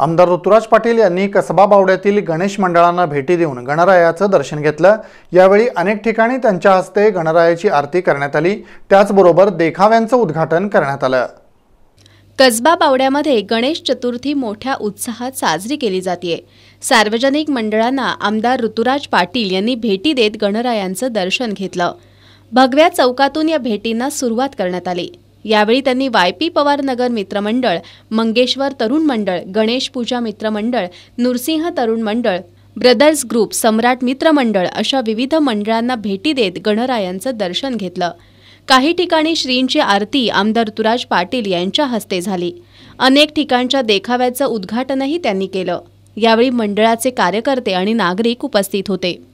आमदार ऋतुराज पाटील यांनी कसबा बावड्यातील गणेश मंडळांना भेटी देऊन गणरायाचं दर्शन घेतलं यावेळी अनेक ठिकाणी त्यांच्या हस्ते गणरायाची आरती करण्यात आली त्याचबरोबर देखाव्यांचं उद्घाटन करण्यात आलं कसबा बावड्यामध्ये गणेश चतुर्थी मोठ्या उत्साहात साजरी केली जाते सार्वजनिक मंडळांना आमदार ऋतुराज पाटील यांनी भेटी देत गणरायांचं दर्शन घेतलं भगव्या चौकातून या भेटींना सुरुवात करण्यात आली यावेळी त्यांनी वाय पी पवार नगर मित्रमंडळ मंगेश्वर तरुण मंडळ गणेश पूजा मित्रमंडळ नृसिंह तरुण मंडळ ब्रदर्स ग्रुप सम्राट मित्रमंडळ अशा विविध मंडळांना भेटी देत गणरायांचं दर्शन घेतलं काही ठिकाणी श्रींची आरती आमदार तुराज पाटील यांच्या हस्ते झाली अनेक ठिकाणच्या देखाव्याचं उद्घाटनही त्यांनी केलं यावेळी मंडळाचे कार्यकर्ते आणि नागरिक उपस्थित होते